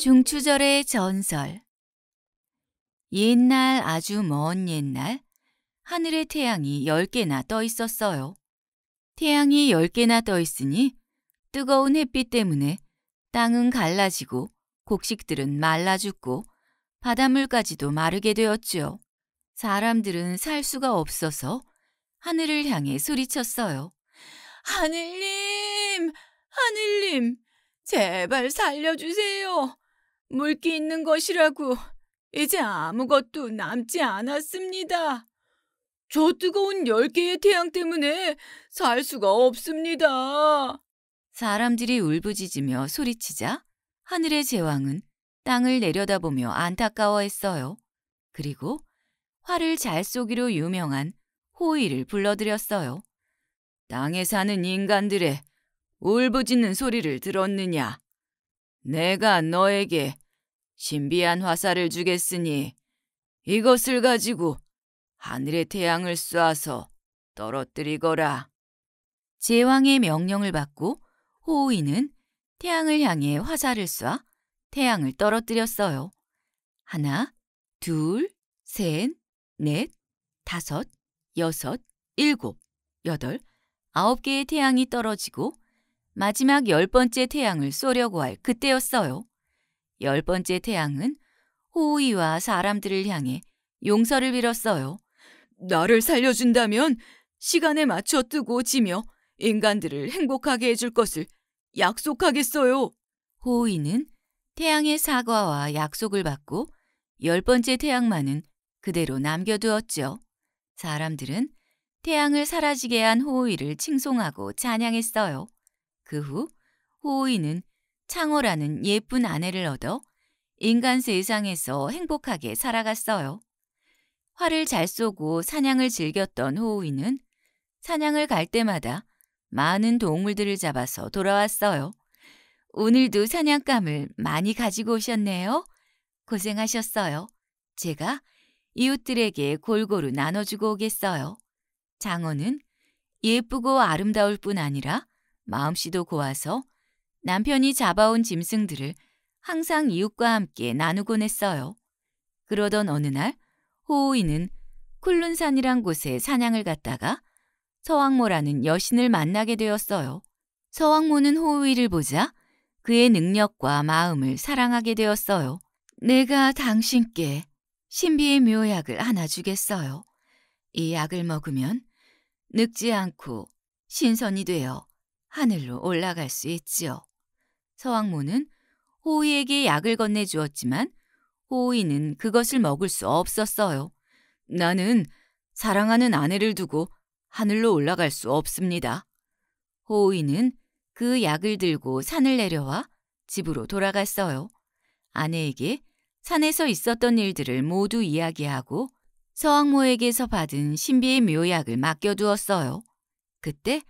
중추절의 전설 옛날 아주 먼 옛날 하늘에 태양이 10개나 떠 있었어요. 태양이 10개나 떠 있으니 뜨거운 햇빛 때문에 땅은 갈라지고 곡식들은 말라 죽고 바닷물까지도 마르게 되었지요. 사람들은 살 수가 없어서 하늘을 향해 소리쳤어요. 하늘님! 하늘님! 제발 살려주세요! 물기 있는 것이라고 이제 아무것도 남지 않았습니다. 저 뜨거운 열 개의 태양 때문에 살 수가 없습니다. 사람들이 울부짖으며 소리치자 하늘의 제왕은 땅을 내려다보며 안타까워했어요. 그리고 화를 잘 쏘기로 유명한 호이를 불러들였어요. 땅에 사는 인간들의 울부짖는 소리를 들었느냐? 내가 너에게 신비한 화살을 주겠으니 이것을 가지고 하늘의 태양을 쏴서 떨어뜨리거라. 제왕의 명령을 받고 호우이는 태양을 향해 화살을 쏴 태양을 떨어뜨렸어요. 하나, 둘, 셋, 넷, 다섯, 여섯, 일곱, 여덟, 아홉 개의 태양이 떨어지고 마지막 열 번째 태양을 쏘려고 할 그때였어요. 열 번째 태양은 호우이와 사람들을 향해 용서를 빌었어요. 나를 살려준다면 시간에 맞춰 뜨고 지며 인간들을 행복하게 해줄 것을 약속하겠어요. 호우이는 태양의 사과와 약속을 받고 열 번째 태양만은 그대로 남겨두었죠. 사람들은 태양을 사라지게 한 호우이를 칭송하고 찬양했어요. 그후 호이는 창호라는 예쁜 아내를 얻어 인간 세상에서 행복하게 살아갔어요. 활을 잘 쏘고 사냥을 즐겼던 호우이는 사냥을 갈 때마다 많은 동물들을 잡아서 돌아왔어요. 오늘도 사냥감을 많이 가지고 오셨네요. 고생하셨어요. 제가 이웃들에게 골고루 나눠주고 오겠어요. 장어는 예쁘고 아름다울 뿐 아니라 마음씨도 고와서 남편이 잡아온 짐승들을 항상 이웃과 함께 나누곤 했어요. 그러던 어느 날 호우이는 쿨룬산이란 곳에 사냥을 갔다가 서왕모라는 여신을 만나게 되었어요. 서왕모는 호우이를 보자 그의 능력과 마음을 사랑하게 되었어요. 내가 당신께 신비의 묘약을 하나 주겠어요. 이 약을 먹으면 늙지 않고 신선이 되어 하늘로 올라갈 수 있지요. 서왕모는 호우에게 약을 건네주었지만 호우이는 그것을 먹을 수 없었어요. 나는 사랑하는 아내를 두고 하늘로 올라갈 수 없습니다. 호우이는 그 약을 들고 산을 내려와 집으로 돌아갔어요. 아내에게 산에서 있었던 일들을 모두 이야기하고 서왕모에게서 받은 신비의 묘약을 맡겨두었어요. 그때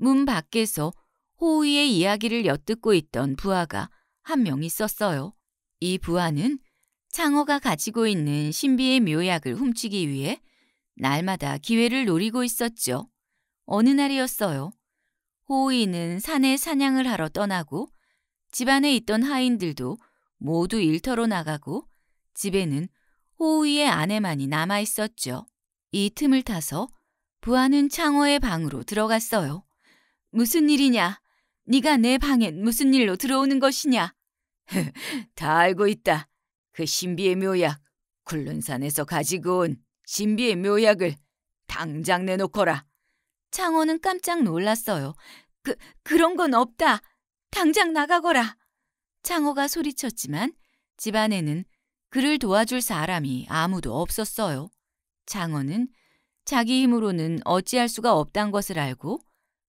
문 밖에서 호의의 이야기를 엿듣고 있던 부하가 한 명 있었어요. 이 부하는 창호가 가지고 있는 신비의 묘약을 훔치기 위해 날마다 기회를 노리고 있었죠. 어느 날이었어요. 호의는 산에 사냥을 하러 떠나고 집안에 있던 하인들도 모두 일터로 나가고 집에는 호의의 아내만이 남아 있었죠. 이 틈을 타서 부하는 창호의 방으로 들어갔어요. 무슨 일이냐? 네가 내 방엔 무슨 일로 들어오는 것이냐? 다 알고 있다. 그 신비의 묘약, 굴른산에서 가지고 온 신비의 묘약을 당장 내놓거라. 창호는 깜짝 놀랐어요. 그, 그런 건 없다. 당장 나가거라. 창호가 소리쳤지만 집안에는 그를 도와줄 사람이 아무도 없었어요. 창호는 자기 힘으로는 어찌할 수가 없단 것을 알고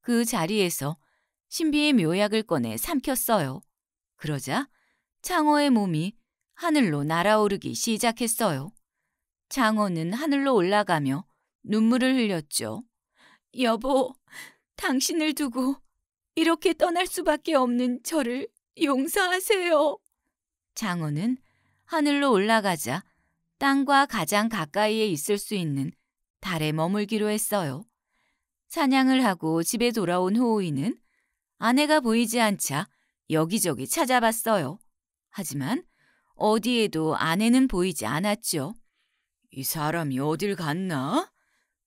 그 자리에서 신비의 묘약을 꺼내 삼켰어요. 그러자 창어의 몸이 하늘로 날아오르기 시작했어요. 창어는 하늘로 올라가며 눈물을 흘렸죠. 여보, 당신을 두고 이렇게 떠날 수밖에 없는 저를 용서하세요. 창어는 하늘로 올라가자 땅과 가장 가까이에 있을 수 있는 달에 머물기로 했어요. 사냥을 하고 집에 돌아온 호우이는 아내가 보이지 않자 여기저기 찾아봤어요. 하지만 어디에도 아내는 보이지 않았죠. 이 사람이 어딜 갔나?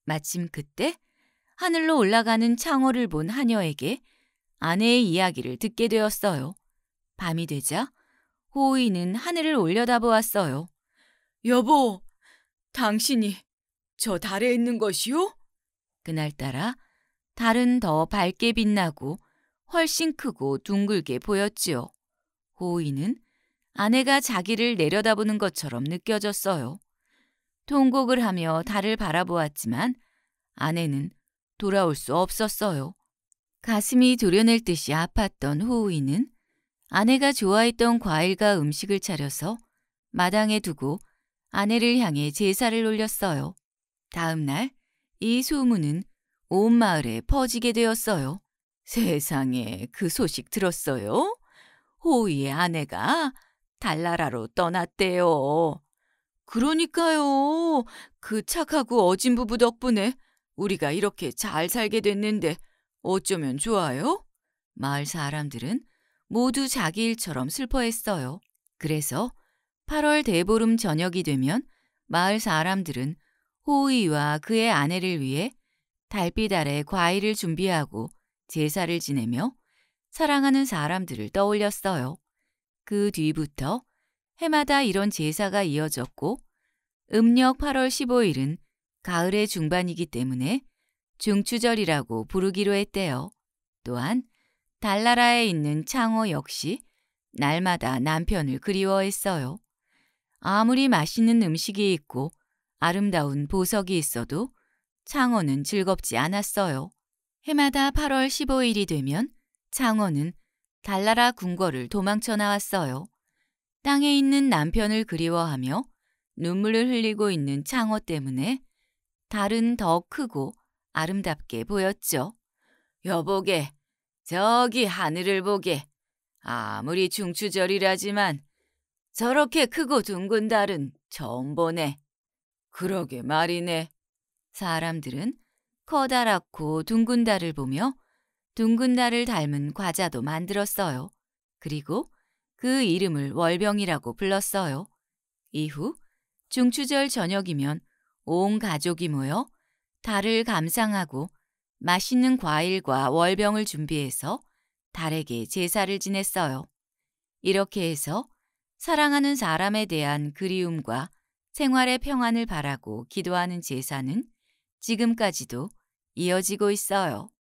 마침 그때 하늘로 올라가는 창호를 본 하녀에게 아내의 이야기를 듣게 되었어요. 밤이 되자 호우이는 하늘을 올려다보았어요. 여보, 당신이 저 달에 있는 것이요? 그날따라 달은 더 밝게 빛나고 훨씬 크고 둥글게 보였지요. 호이는 아내가 자기를 내려다보는 것처럼 느껴졌어요. 통곡을 하며 달을 바라보았지만 아내는 돌아올 수 없었어요. 가슴이 도려낼 듯이 아팠던 호우이는 아내가 좋아했던 과일과 음식을 차려서 마당에 두고 아내를 향해 제사를 올렸어요. 다음 날이 소문은 온 마을에 퍼지게 되었어요. 세상에 그 소식 들었어요? 호이의 아내가 달나라로 떠났대요. 그러니까요. 그 착하고 어진 부부 덕분에 우리가 이렇게 잘 살게 됐는데 어쩌면 좋아요? 마을 사람들은 모두 자기 일처럼 슬퍼했어요. 그래서 8월 대보름 저녁이 되면 마을 사람들은 호의와 그의 아내를 위해 달빛 아래 과일을 준비하고 제사를 지내며 사랑하는 사람들을 떠올렸어요. 그 뒤부터 해마다 이런 제사가 이어졌고 음력 8월 15일은 가을의 중반이기 때문에 중추절이라고 부르기로 했대요. 또한 달나라에 있는 창호 역시 날마다 남편을 그리워했어요. 아무리 맛있는 음식이 있고 아름다운 보석이 있어도 창원은 즐겁지 않았어요. 해마다 8월 15일이 되면 창원은 달나라 궁궐을 도망쳐 나왔어요. 땅에 있는 남편을 그리워하며 눈물을 흘리고 있는 창호 때문에 달은 더 크고 아름답게 보였죠. 여보게, 저기 하늘을 보게. 아무리 중추절이라지만 저렇게 크고 둥근 달은 처음 보네. 그러게 말이네. 사람들은 커다랗고 둥근 달을 보며 둥근 달을 닮은 과자도 만들었어요. 그리고 그 이름을 월병이라고 불렀어요. 이후 중추절 저녁이면 온 가족이 모여 달을 감상하고 맛있는 과일과 월병을 준비해서 달에게 제사를 지냈어요. 이렇게 해서 사랑하는 사람에 대한 그리움과 생활의 평안을 바라고 기도하는 제사는 지금까지도 이어지고 있어요.